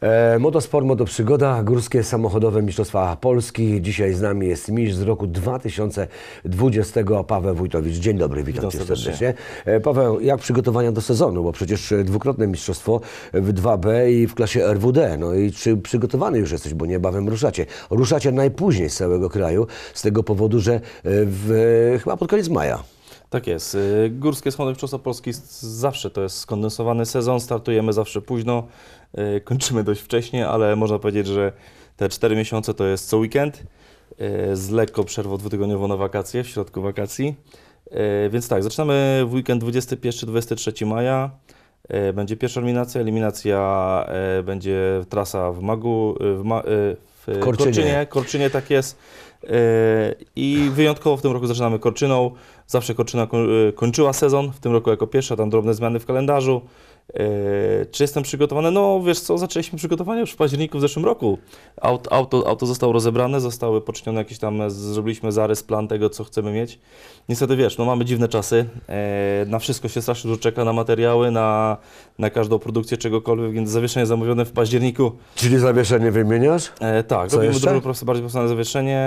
E, motosport, motoprzygoda, górskie samochodowe mistrzostwa Polski. Dzisiaj z nami jest mistrz z roku 2020 Paweł Wójtowicz. Dzień dobry, witam, cię serdecznie. serdecznie. E, Paweł, jak przygotowania do sezonu? Bo przecież e, dwukrotne mistrzostwo w 2B i w klasie RWD. No i czy przygotowany już jesteś, bo niebawem ruszacie? Ruszacie najpóźniej z całego kraju z tego powodu, że w, chyba pod koniec maja. Tak jest. Y, Górskie Schody Mistrzostwa Polski zawsze to jest skondensowany sezon, startujemy zawsze późno, y, kończymy dość wcześnie, ale można powiedzieć, że te cztery miesiące to jest co weekend, y, z lekko przerwą dwutygodniową na wakacje, w środku wakacji. Więc tak, zaczynamy w weekend 21-23 maja. Będzie pierwsza eliminacja. Eliminacja będzie trasa w Magu, w, Ma, Korczynie. Korczynie, Korczynie tak jest. E, I wyjątkowo w tym roku zaczynamy Korczyną. Zawsze Korczyna e, kończyła sezon, w tym roku jako pierwsza, tam drobne zmiany w kalendarzu. E, czy jestem przygotowany? No wiesz co, zaczęliśmy przygotowania już w październiku w zeszłym roku. Auto, auto, auto zostało rozebrane, zostały poczynione jakieś tam, zrobiliśmy zarys, plan tego, co chcemy mieć. Niestety wiesz, no mamy dziwne czasy, e, na wszystko się strasznie dużo czeka, na materiały, na, na każdą produkcję czegokolwiek, więc zawieszenie zamówione w październiku. Czyli zawieszenie wymieniasz? E, tak, robimy dużo proste, bardziej profesjonalne zawieszenie.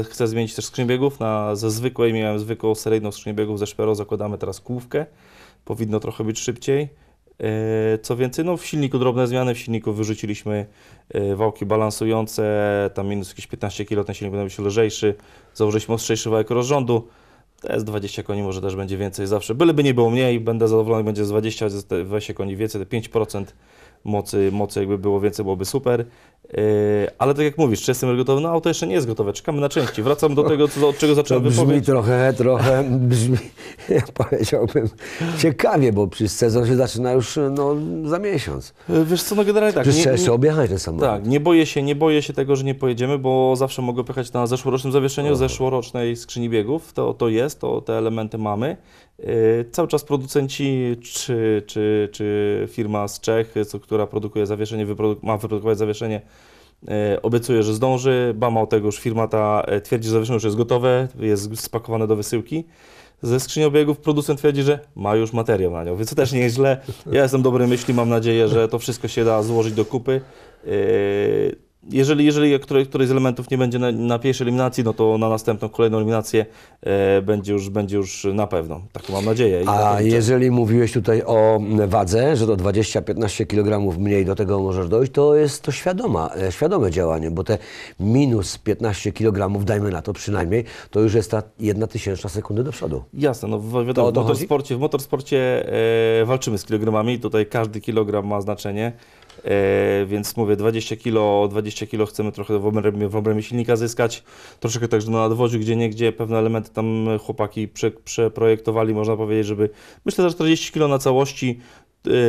E, chcę zmienić też skrzyń biegów, na, ze zwykłej miałem zwykłą seryjną skrzynię biegów ze szpero zakładamy teraz kłówkę powinno trochę być szybciej. E, co więcej, no w silniku drobne zmiany, w silniku wyrzuciliśmy e, wałki balansujące, tam minus jakieś 15 kg, ten silnik będzie się lżejszy, założyliśmy ostrzejszy wałek rozrządu, jest 20 koni, może też będzie więcej zawsze, byleby nie było mniej, będę zadowolony, będzie z 20, 20 koni więcej, te 5% mocy, mocy jakby było więcej, byłoby super. Yy, ale tak jak mówisz, czy jestem gotowy? No auto jeszcze nie jest gotowe, czekamy na części. Wracam do tego, co, od czego zacząłem to brzmi wypowiedź. trochę, trochę, brzmi, ja powiedziałbym, ciekawie, bo przecież sezon się zaczyna już no, za miesiąc. Yy, wiesz co, no generalnie tak. Przecież nie, trzeba jeszcze objechać ten samolot. Tak, nie boję się, nie boję się tego, że nie pojedziemy, bo zawsze mogę pojechać na zeszłorocznym zawieszeniu, Aha. zeszłorocznej skrzyni biegów, to, to jest, to te elementy mamy. Y, cały czas producenci czy, czy, czy firma z Czech, co, która produkuje zawieszenie, wyproduk ma wyprodukować zawieszenie, y, obiecuje, że zdąży. Ba mało tego, już firma ta y, twierdzi, że zawieszenie już jest gotowe, jest spakowane do wysyłki. Ze skrzyni obiegów producent twierdzi, że ma już materiał na nią, więc to też nie jest źle. Ja jestem dobrej myśli, mam nadzieję, że to wszystko się da złożyć do kupy jeżeli, jeżeli któreś, któreś z elementów nie będzie na, na, pierwszej eliminacji, no to na następną, kolejną eliminację e, będzie, już, będzie już na pewno. Tak mam nadzieję. A jeżeli mówiłeś tutaj o wadze, że do 20-15 kg mniej do tego możesz dojść, to jest to świadoma, e, świadome działanie, bo te minus 15 kg, dajmy na to przynajmniej, to już jest ta jedna tysięczna sekundy do przodu. Jasne, no wiadomo, to, w, motorsporcie, w motorsporcie e, walczymy z kilogramami, tutaj każdy kilogram ma znaczenie. E, więc mówię 20 kilo, 20 kilo chcemy trochę w obrębie, w obrębie silnika zyskać, troszkę także na nadwoziu, gdzie niegdzie pewne elementy tam chłopaki prze, przeprojektowali, można powiedzieć, żeby myślę, że 40 kilo na całości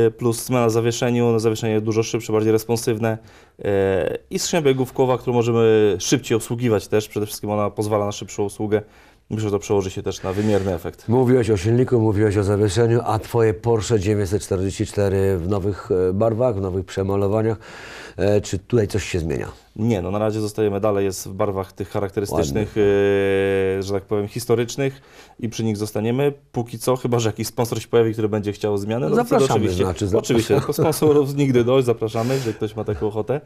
e, plus zmiana zawieszeniu, na zawieszenie dużo szybsze, bardziej responsywne e, i skrzynia biegówkowa, którą możemy szybciej obsługiwać też, przede wszystkim ona pozwala na szybszą obsługę Myślę, że to przełoży się też na wymierny efekt. Mówiłeś o silniku, mówiłeś o zawieszeniu, a Twoje Porsche 944 w nowych e, barwach, w nowych przemalowaniach. E, czy tutaj coś się zmienia? Nie, no na razie zostajemy dalej, jest w barwach tych charakterystycznych, yy, że tak powiem, historycznych i przy nich zostaniemy. Póki co, chyba że jakiś sponsor się pojawi, który będzie chciał zmiany, no zapraszamy, to oczywiście. Znaczy, zapraszamy. Oczywiście, sponsorów nigdy dość, zapraszamy, jeżeli ktoś ma taką ochotę.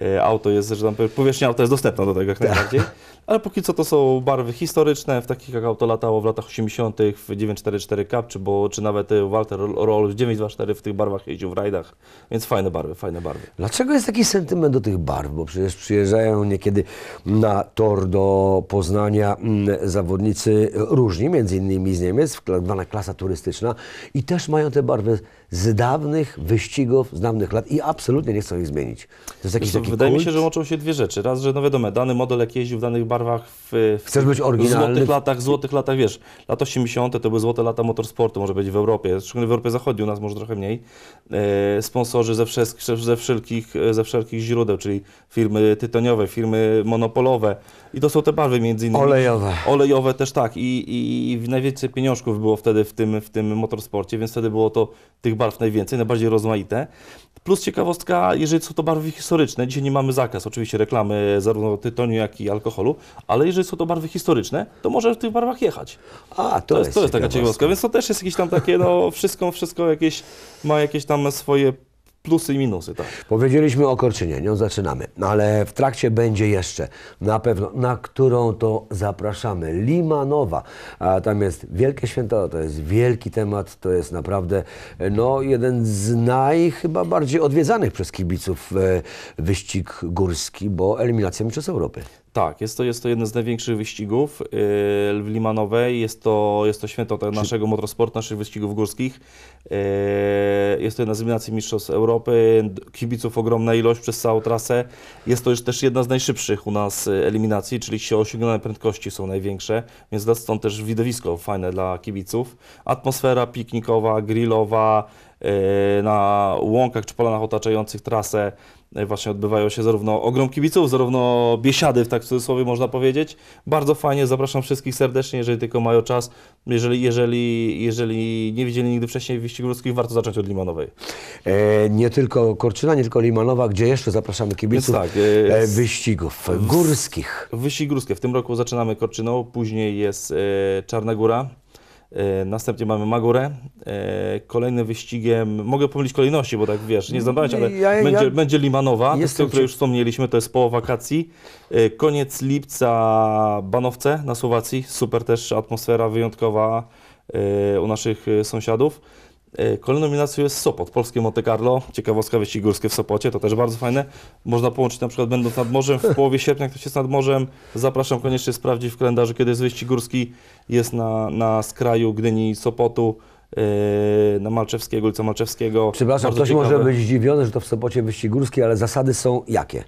Yy, auto jest, że tam powierzchnia auto jest dostępna do tego jak tak. najbardziej, ale póki co to są barwy historyczne, w takich jak auto latało w latach 80. w 944 Cup, czy, bo, czy nawet y, Walter Roll 924 w tych barwach jeździł w rajdach, więc fajne barwy, fajne barwy. Dlaczego jest taki sentyment do tych barw? Bo przecież przyjeżdżają niekiedy na tor do Poznania mm, zawodnicy różni, między innymi z Niemiec, zwana klasa turystyczna i też mają te barwy z dawnych wyścigów, z dawnych lat i absolutnie nie chcą ich zmienić. To jest jakiś taki Wydaje kult. mi się, że łączą się dwie rzeczy. Raz, że no wiadomo, dany model jak jeździł w danych barwach w, w Chcesz być oryginalny? złotych latach, złotych latach, wiesz, lat 80. to były złote lata motorsportu, może być w Europie, szczególnie w Europie Zachodniej, u nas może trochę mniej. E, sponsorzy ze, wszelkich, e, ze wszelkich źródeł, czyli firmy firmy tytoniowe, firmy monopolowe i to są te barwy między innymi. Olejowe. Olejowe też tak i, i, i najwięcej pieniążków było wtedy w tym, w tym motorsporcie, więc wtedy było to tych barw najwięcej, najbardziej rozmaite. Plus ciekawostka, jeżeli są to barwy historyczne, dzisiaj nie mamy zakaz oczywiście reklamy zarówno tytoniu, jak i alkoholu, ale jeżeli są to barwy historyczne, to może w tych barwach jechać. A, to, to jest, jest, to jest taka ciekawostka, więc to też jest jakieś tam takie, no wszystko, wszystko jakieś, ma jakieś tam swoje plusy i minusy, tak. Powiedzieliśmy o Korczynie, nie, zaczynamy, no, ale w trakcie będzie jeszcze na pewno, na którą to zapraszamy. Limanowa, a tam jest Wielkie Święto, to jest wielki temat, to jest naprawdę no, jeden z naj chyba bardziej odwiedzanych przez kibiców e, wyścig górski, bo eliminacja Mistrzostw Europy. Tak, jest to, jest to jeden z największych wyścigów yy, w Limanowej. Jest to, jest to święto Czy... naszego motorsportu, naszych wyścigów górskich. Yy, jest to jedna z eliminacji Mistrzostw Europy. Kibiców ogromna ilość przez całą trasę. Jest to już też jedna z najszybszych u nas yy, eliminacji, czyli się osiągnione prędkości są największe, więc stąd też widowisko fajne dla kibiców. Atmosfera piknikowa, grillowa, yy, na łąkach czy polanach otaczających trasę E, właśnie odbywają się zarówno ogrom kibiców, zarówno biesiady, w tak słowie cudzysłowie można powiedzieć. Bardzo fajnie, zapraszam wszystkich serdecznie, jeżeli tylko mają czas. Jeżeli, jeżeli, jeżeli nie widzieli nigdy wcześniej wyścigów ludzkich, warto zacząć od Limanowej. E, nie tylko Korczyna, nie tylko Limanowa, gdzie jeszcze zapraszamy kibiców tak, e, e wyścigów górskich. W, wyścig górskie. W tym roku zaczynamy Korczyną, później jest e, Czarna Góra, E, następnie mamy Magurę. E, kolejnym wyścigiem, mogę pomylić kolejności, bo tak wiesz, nie zdążyć, ale ja, ja, będzie, ja... będzie, Limanowa, to jest, o której już wspomnieliśmy, to jest połowa wakacji. E, koniec lipca Banowce na Słowacji, super też atmosfera wyjątkowa u naszych sąsiadów. E, kolejną nominacją jest Sopot, polskie Monte Carlo, ciekawostka wyścigi górskie w Sopocie, to też bardzo fajne. Można połączyć na przykład będąc nad morzem, w połowie sierpnia ktoś jest nad morzem, zapraszam koniecznie sprawdzić w kalendarzu, kiedy jest wyścig górski, jest na, na skraju Gdyni Sopotu, e, na Malczewskiego, ulica Malczewskiego. Przepraszam, bardzo ktoś ciekawe. może być zdziwiony, że to w Sopocie wyścig górski, ale zasady są jakie?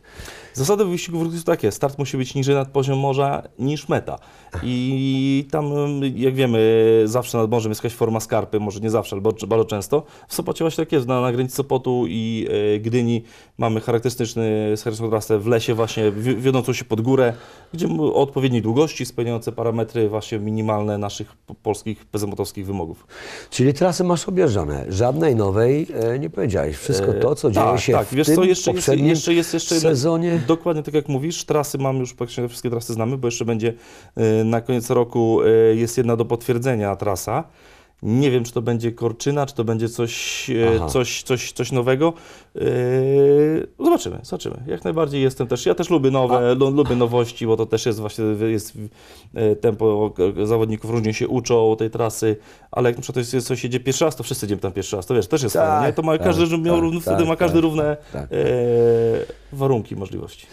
Zasady wyścigu w są takie, start musi być niżej nad poziom morza niż meta. I tam, jak wiemy, zawsze nad morzem jest jakaś forma skarpy, może nie zawsze, ale bardzo często. W Sopocie właśnie tak jest, na, na granicy Sopotu i e, Gdyni mamy charakterystyczny trasę w lesie właśnie wiodącą się pod górę, gdzie o odpowiedniej długości spełniające parametry właśnie minimalne naszych polskich pezemotowskich wymogów. Czyli trasy masz objeżdżane, żadnej nowej e, nie powiedziałeś. Wszystko e, to, co dzieje tak, się tak. w Wiesz, tym co, jeszcze, jeszcze, jeszcze, jeszcze sezonie dokładnie tak jak mówisz, trasy mamy już, praktycznie wszystkie trasy znamy, bo jeszcze będzie y, na koniec roku y, jest jedna do potwierdzenia trasa. Nie wiem, czy to będzie korczyna, czy to będzie coś, e, coś, coś, coś nowego. Yy, zobaczymy, zobaczymy. Jak najbardziej jestem też, ja też lubię nowe, lu, lubię nowości, bo to też jest właśnie, jest e, tempo zawodników różnie się uczą tej trasy, ale jak na przykład jest, coś jedzie pierwszy raz, to wszyscy idziemy tam pierwszy raz, to wiesz, też jest tak, fajne, nie? To ma tak, każdy, tak, miał, tak, wtedy tak, ma każdy tak, równe tak, e, warunki, możliwości.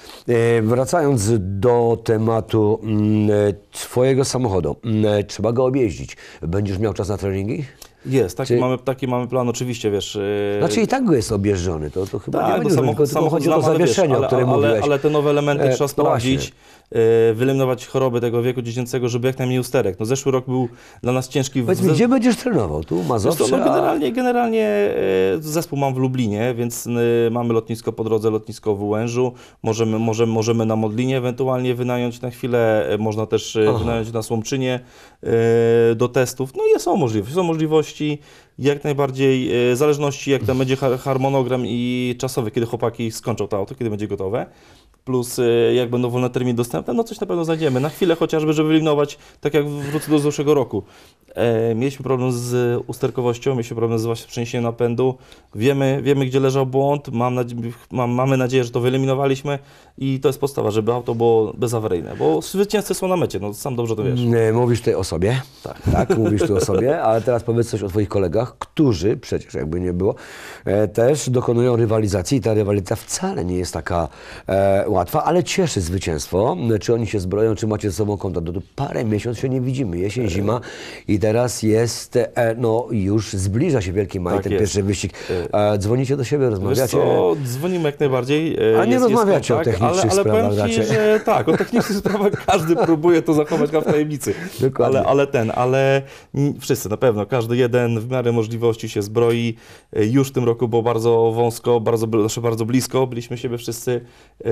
wracając do tematu m, mm, twojego samochodu, m, mm, trzeba go objeździć. Będziesz miał czas na trening treningi? Jest, taki, Czy... mamy, taki mamy plan, oczywiście, wiesz... E, znaczy i tak go jest objeżdżony, to, to chyba tak, nie będzie, samo. tylko, samochód, tylko chodzi o to zawieszenie, ale, wiesz, ale, o którym ale, mówiłeś. Ale te nowe elementy e, trzeba sprawdzić. Właśnie. E, wyeliminować choroby tego wieku dziecięcego, żeby jak najmniej usterek. No zeszły rok był dla nas ciężki. Powiedz mi, gdzie będziesz trenował? Tu, Mazowsze? no, generalnie, generalnie e, zespół mam w Lublinie, więc mamy lotnisko po drodze, lotnisko w Łężu. Możemy, możemy, możemy na Modlinie ewentualnie wynająć na chwilę, e, można też Aha. wynająć na Słomczynie do testów. No i są możliwości, są możliwości jak najbardziej, w zależności jak tam będzie harmonogram i czasowy, kiedy chłopaki skończą to auto, kiedy będzie gotowe, plus y, jak będą wolne terminy dostępne, no coś na pewno znajdziemy. Na chwilę chociażby, żeby wyeliminować, tak jak wrócę do zeszłego roku. E, mieliśmy problem z usterkowością, mieliśmy problem z właśnie przeniesieniem napędu. Wiemy, wiemy gdzie leżał błąd, mam nadzie- mam, mamy nadzieję, że to wyeliminowaliśmy i to jest podstawa, żeby auto było bezawaryjne, bo zwycięzcy są na mecie, no sam dobrze to wiesz. E, mówisz tutaj o sobie? Tak, tak, mówisz tu o sobie, ale teraz powiedz coś o Twoich kolegach, którzy przecież, jakby nie było, e, też dokonują rywalizacji i ta rywalizacja wcale nie jest taka e, łatwa, ale cieszy zwycięstwo. Czy oni się zbroją, czy macie ze sobą kontakt. Do no tu parę miesięcy się nie widzimy, jesień, tak. zima i teraz jest, e, no już zbliża się Wielki Maj, tak ten jest. pierwszy wyścig. E, e dzwonicie do siebie, rozmawiacie? co, dzwonimy jak najbardziej. E, A nie jest, rozmawiacie jest o technicznych ale, ale sprawach powiem ci, że tak, o technicznych sprawach każdy próbuje to zachować w tajemnicy. Dokładnie. Ale, ale ten, ale wszyscy na pewno, każdy jeden w miarę możliwości się zbroi. E, już w tym roku było bardzo wąsko, bardzo, znaczy bardzo blisko, byliśmy siebie wszyscy. E,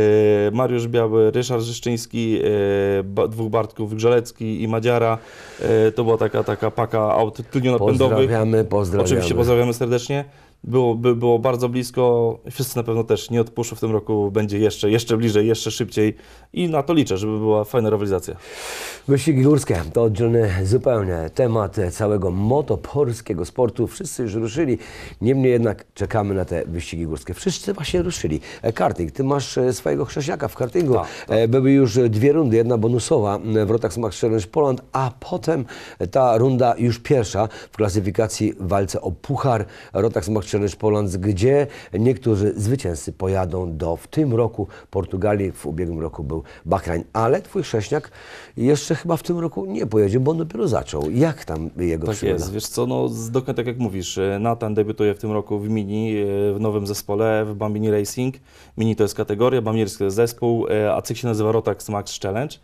Mariusz Biały, Ryszard Rzeszczyński, e, dwóch Bartków Grzelecki i Madziara. To była taka, taka paka aut tylnionapędowych. Pozdrawiamy, pozdrawiamy. Oczywiście pozdrawiamy serdecznie było, by, było bardzo blisko. Wszyscy na pewno też nie odpuszczą w tym roku, będzie jeszcze, jeszcze bliżej, jeszcze szybciej i na to liczę, żeby była fajna rywalizacja. Wyścigi górskie to oddzielny zupełnie temat całego motopolskiego sportu. Wszyscy już ruszyli, niemniej jednak czekamy na te wyścigi górskie. Wszyscy właśnie ruszyli. E, karting, ty masz e, swojego chrześniaka w kartingu. Tak, tak. E, były już dwie rundy, jedna bonusowa w Rotach Smach Challenge Poland, a potem ta runda już pierwsza w klasyfikacji w walce o puchar Rotach Smack Challenge Poland, gdzie niektórzy zwycięzcy pojadą do w tym roku Portugalii, w ubiegłym roku był Bahrain, ale twój Sześniak jeszcze chyba w tym roku nie pojedzie, bo on dopiero zaczął. Jak tam jego tak przygoda? jest, wiesz co, no dokładnie tak jak mówisz, e, Nathan debiutuje w tym roku w Mini, e, w nowym zespole, w Bambini Racing. Mini to jest kategoria, Bambini to jest zespół, e, a cykl się nazywa Rotax Max Challenge.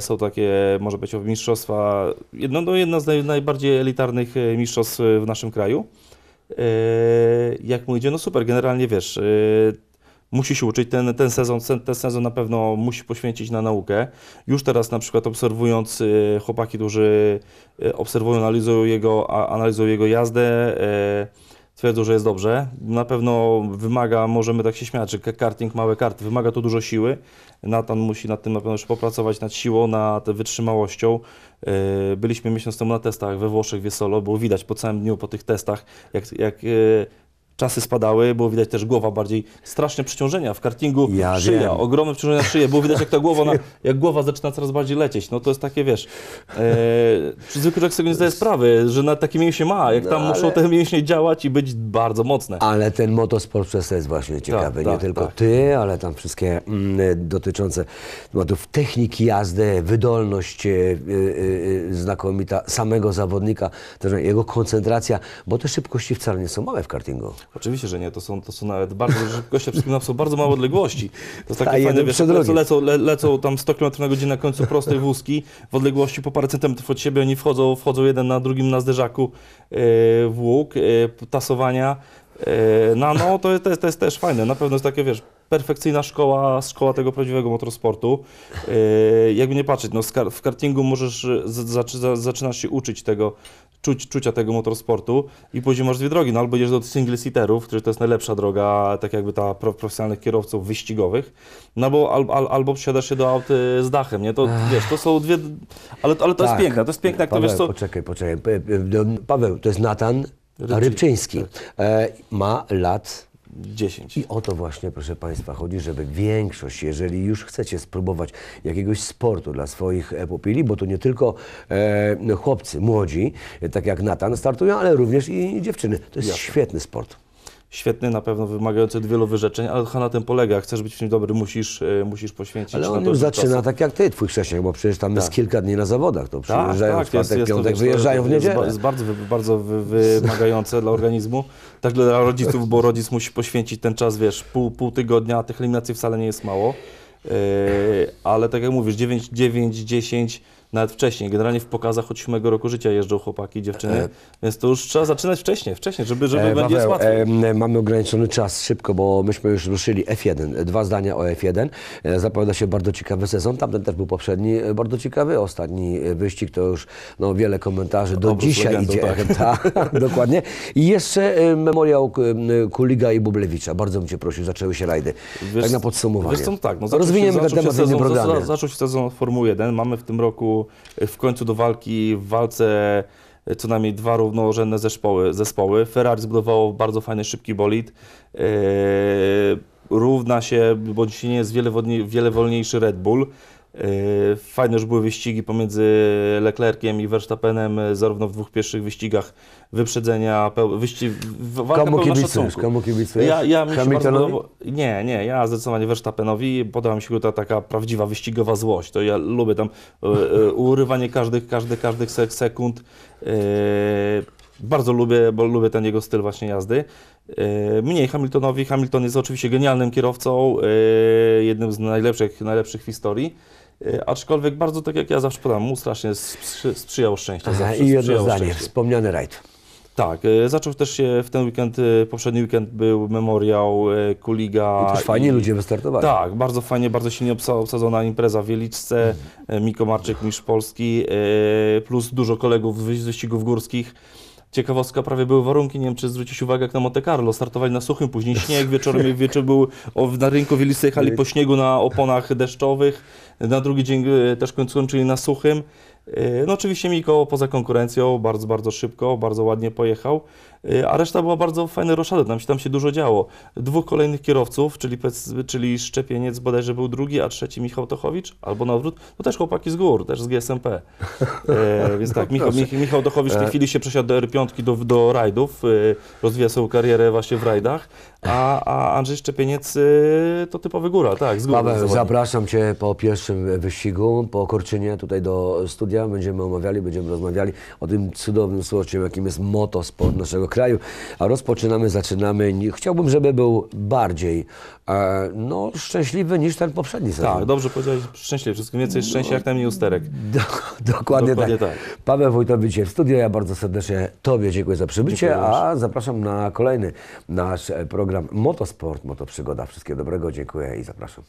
Są takie, może być mistrzostwa, jedno, no, jedna z naj, najbardziej elitarnych mistrzostw w naszym kraju. Yy, jak mu idzie, no super, generalnie wiesz, yy, musi się uczyć, ten, ten, sezon, ten sezon na pewno musi poświęcić na naukę. Już teraz na przykład obserwując yy, chłopaki, którzy obserwują, analizują jego, analizują jego jazdę, twierdzą, że jest dobrze. Na pewno wymaga, możemy tak się śmiać, że karting, małe karty, wymaga to dużo siły. Natan musi nad tym na pewno jeszcze popracować, nad siłą, nad wytrzymałością. E, byliśmy miesiąc temu na testach we Włoszech, w Solo, było widać po całym dniu, po tych testach, jak, jak e, czasy spadały, było widać też głowa bardziej, straszne przeciążenia w kartingu, ja szyja, wiem. ogromne przeciążenia szyje, było widać jak ta głowa, na, jak głowa zaczyna coraz bardziej lecieć, no to jest takie, wiesz, e, zwykły człowiek sobie nie zdaje sprawy, że na takim mięśnie ma, jak no tam muszą te mięśnie działać i być bardzo mocne. Ale ten motosport przez to jest właśnie tak, ciekawy, tak, nie tak, tylko tak. ty, ale tam wszystkie mm, dotyczące tematów techniki jazdy, wydolność y, y, znakomita samego zawodnika, jego koncentracja, bo te szybkości wcale nie są małe w kartingu. Oczywiście, że nie. To są, to są nawet bardzo szybko się wszystkim są bardzo małe odległości. To jest takie fajne, wiesz, lecą, le, lecą tam 100 km na godzinę na końcu prostej wózki w odległości po parę centymetrów od siebie. Oni wchodzą, wchodzą jeden na drugim na zderzaku yy, e, w łuk, yy, e, tasowania. E, no, no to, jest, to jest też fajne. Na pewno jest takie, wiesz, perfekcyjna szkoła, szkoła tego prawdziwego motorsportu. Jakby nie patrzeć, no, w kartingu możesz, zaczynasz się uczyć tego, czuć, czucia tego motorsportu i później masz dwie drogi, no albo jedziesz do single seaterów, którzy to jest najlepsza droga, tak jakby ta profesjonalnych kierowców wyścigowych, no bo al, al, albo wsiadasz się do aut y, z dachem, nie? To wiesz, to są dwie, ale, ale to tak. jest piękne, to jest piękne, jak Paweł, to wiesz co... poczekaj, poczekaj, Paweł, to jest Natan Rybczyński, Rybczyński. Tak. E, ma lat 10. I o to właśnie, proszę Państwa, chodzi, żeby większość, jeżeli już chcecie spróbować jakiegoś sportu dla swoich e, pupili, bo to nie tylko e, chłopcy, młodzi, e, tak jak Natan startują, ale również i dziewczyny. To jest Jasne. świetny sport świetny, na pewno wymagający wielu wyrzeczeń, ale to na tym polega. Chcesz być w nim dobry, musisz, e, musisz poświęcić. Ale on już zaczyna tak jak ty, twój chrześcijan, bo przecież tam tak. jest kilka dni na zawodach. To tak, przyjeżdżają tak, w czwartek, jest, piątek, jest to, wyjeżdżają w niedzielę. Jest, jest bardzo, wymagające dla organizmu, tak dla rodziców, bo rodzic musi poświęcić ten czas, wiesz, pół, pół tygodnia, a tych eliminacji wcale nie jest mało. Yy, ale tak jak mówisz, 9, 9 10 nawet wcześniej. Generalnie w pokazach od 7 roku życia jeżdżą chłopaki i dziewczyny, e... więc to już trzeba zaczynać wcześniej, wcześniej, żeby, żeby e, będzie łatwiej. E, mamy ograniczony czas, szybko, bo myśmy już ruszyli F1. Dwa zdania o F1. E, zapowiada się bardzo ciekawy sezon, tamten też był poprzedni, e, bardzo ciekawy. Ostatni e, wyścig to już no, wiele komentarzy, do dzisiaj legendą, idzie. Tak. Ta, dokładnie. I jeszcze memoriał Kuliga i Bublewicza. Bardzo bym Cię prosił, zaczęły się rajdy. Wiesz, tak na podsumowanie. Wiesz, co, tak, no, ten temat w innym Zaczął się sezon Formuły 1. Mamy w tym roku Y, w końcu do walki, w walce y, co najmniej dwa równorzędne zespoły. zespoły. Ferrari zbudowało bardzo fajny, szybki bolid. Y, równa się, bo dzisiaj nie jest wiele, wiele wolniejszy Red Bull. Y, fajne już były wyścigi pomiędzy Leclerciem i Verstappenem, y, zarówno w dwóch pierwszych wyścigach wyprzedzenia, wyścig, walka komu kibicujesz, komu kibicujesz? Ja, ja mi podobało, Nie, nie, ja zdecydowanie Verstappenowi, podoba mi się ta taka prawdziwa wyścigowa złość, to ja lubię tam y, urywanie każdych, każdych, każdych sekund. Bardzo lubię, bo lubię ten jego styl właśnie jazdy. Mniej Hamiltonowi. Hamilton jest oczywiście genialnym kierowcą, jednym z najlepszych, najlepszych w historii. E, aczkolwiek bardzo, tak jak ja zawsze podam, mu strasznie sprzy, sprzyjało szczęście. Aha, I jedno zdanie, szczęście. wspomniany rajd. Tak, e, zaczął też się w ten weekend, e, poprzedni weekend był memoriał Kuliga. I też fajnie i, ludzie wystartowali. Tak, bardzo fajnie, bardzo silnie obsadzona impreza w Wieliczce, mm. Miko Marczyk, Misz Polski, plus dużo kolegów z wyścigów górskich. Ciekawostka, prawie były warunki, nie wiem czy zwrócić uwagę jak na Monte Carlo, startowali na suchym, później śnieg, wieczorem wieczór był na rynku Wielicy jechali po śniegu na oponach deszczowych na drugi dzień e, też kończyli na suchym. E, no oczywiście Mikoło poza konkurencją bardzo, bardzo szybko, bardzo ładnie pojechał, e, a reszta była bardzo fajna roszada, tam się, tam się dużo działo. Dwóch kolejnych kierowców, czyli, czyli Szczepieniec bodajże był drugi, a trzeci Michał Tochowicz, albo na odwrót, no też chłopaki z gór, też z GSMP. E, więc tak, no Michał, Michał Tochowicz w tej chwili się przesiadł do R5 do, do rajdów, rozwija swoją karierę właśnie w rajdach, a, a Andrzej Szczepieniec y, to typowy góral, tak, z góry. Paweł, zapraszam Cię po pierwszym wyścigu, po Korczynie, tutaj do studia. Będziemy omawiali, będziemy rozmawiali o tym cudownym sporcie, jakim jest motosport naszego kraju. A rozpoczynamy, zaczynamy. Chciałbym, żeby był bardziej e, no, szczęśliwy niż ten poprzedni sezon. Tak, dobrze powiedziałeś, szczęśliwy. wszystko więcej no. szczęścia, jak najmniej usterek. Do, dokładnie, tak. dokładnie tak. tak. Paweł Wojtowicz, w studio. Ja bardzo serdecznie Tobie dziękuję za przybycie, dziękuję a zapraszam na kolejny nasz e, program program Motosport, Motoprzygoda. Wszystkiego dobrego, dziękuję i zapraszam.